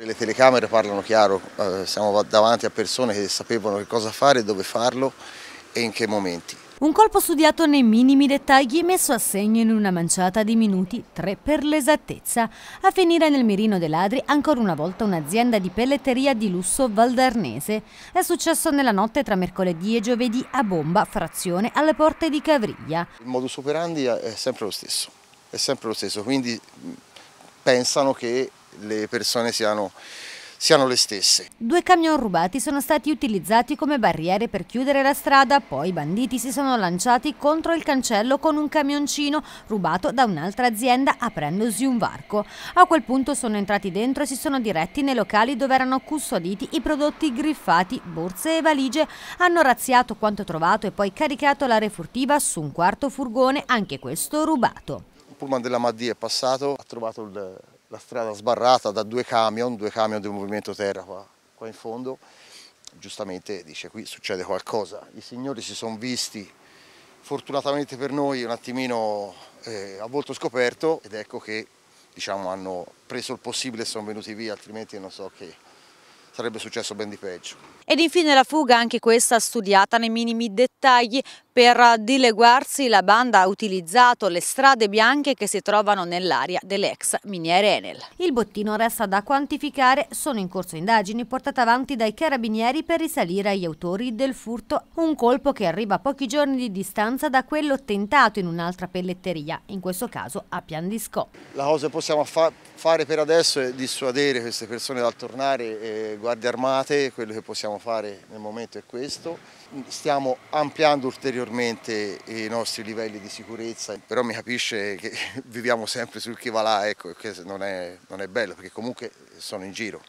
Le telecamere parlano chiaro, eh, siamo davanti a persone che sapevano che cosa fare, dove farlo e in che momenti. Un colpo studiato nei minimi dettagli e messo a segno in una manciata di minuti, tre per l'esattezza. A finire nel mirino dei ladri ancora una volta un'azienda di pelletteria di lusso valdarnese. È successo nella notte tra mercoledì e giovedì a Bomba, frazione, alle porte di Cavriglia. Il modus operandi è sempre lo stesso, è sempre lo stesso, quindi pensano che le persone siano siano le stesse. Due camion rubati sono stati utilizzati come barriere per chiudere la strada, poi i banditi si sono lanciati contro il cancello con un camioncino rubato da un'altra azienda aprendosi un varco. A quel punto sono entrati dentro e si sono diretti nei locali dove erano custoditi i prodotti griffati, borse e valigie, hanno razziato quanto trovato e poi caricato la refurtiva su un quarto furgone, anche questo rubato. Il pullman della Maddi è passato, ha trovato il la strada sbarrata da due camion, due camion del movimento terra qua, qua in fondo, giustamente dice qui succede qualcosa. I signori si sono visti, fortunatamente per noi, un attimino eh, a volto scoperto ed ecco che diciamo, hanno preso il possibile e sono venuti via, altrimenti non so che sarebbe successo ben di peggio. Ed infine la fuga, anche questa studiata nei minimi dettagli, per dileguarsi la banda ha utilizzato le strade bianche che si trovano nell'area dell'ex miniere Enel. Il bottino resta da quantificare, sono in corso indagini portate avanti dai carabinieri per risalire agli autori del furto, un colpo che arriva a pochi giorni di distanza da quello tentato in un'altra pelletteria, in questo caso a Pian di Scò. La cosa che possiamo fa fare per adesso è dissuadere queste persone dal tornare eh, guardie armate, quello che possiamo fare nel momento è questo. Stiamo ampliando ulteriormente maggiormente i nostri livelli di sicurezza, però mi capisce che viviamo sempre sul chi va là, ecco, non è, non è bello perché comunque sono in giro.